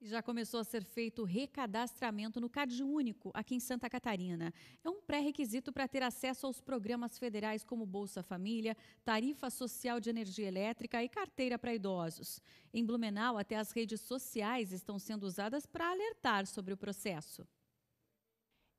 Já começou a ser feito o recadastramento no CadÚnico, aqui em Santa Catarina. É um pré-requisito para ter acesso aos programas federais como Bolsa Família, Tarifa Social de Energia Elétrica e Carteira para Idosos. Em Blumenau, até as redes sociais estão sendo usadas para alertar sobre o processo.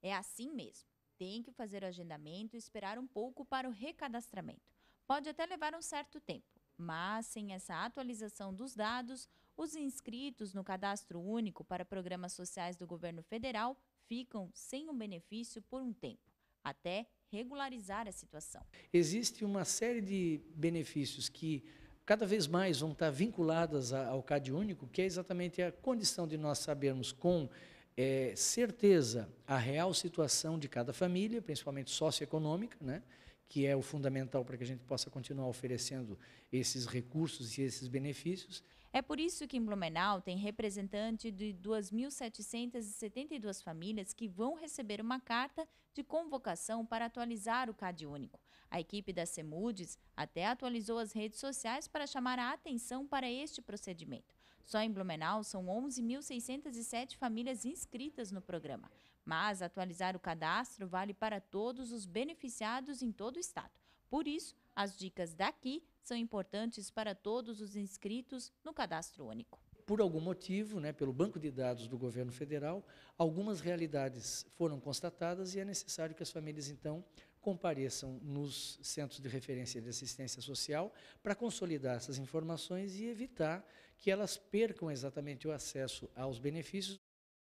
É assim mesmo. Tem que fazer o agendamento e esperar um pouco para o recadastramento. Pode até levar um certo tempo. Mas, sem essa atualização dos dados, os inscritos no cadastro único para programas sociais do governo federal ficam sem um benefício por um tempo, até regularizar a situação. Existe uma série de benefícios que cada vez mais vão estar vinculadas ao CAD único, que é exatamente a condição de nós sabermos com é, certeza a real situação de cada família, principalmente socioeconômica, né? que é o fundamental para que a gente possa continuar oferecendo esses recursos e esses benefícios. É por isso que em Blumenau tem representante de 2.772 famílias que vão receber uma carta de convocação para atualizar o CAD único. A equipe da Semudes até atualizou as redes sociais para chamar a atenção para este procedimento. Só em Blumenau são 11.607 famílias inscritas no programa, mas atualizar o cadastro vale para todos os beneficiados em todo o estado. Por isso, as dicas daqui são importantes para todos os inscritos no cadastro único por algum motivo, né, pelo banco de dados do governo federal, algumas realidades foram constatadas e é necessário que as famílias, então, compareçam nos centros de referência de assistência social para consolidar essas informações e evitar que elas percam exatamente o acesso aos benefícios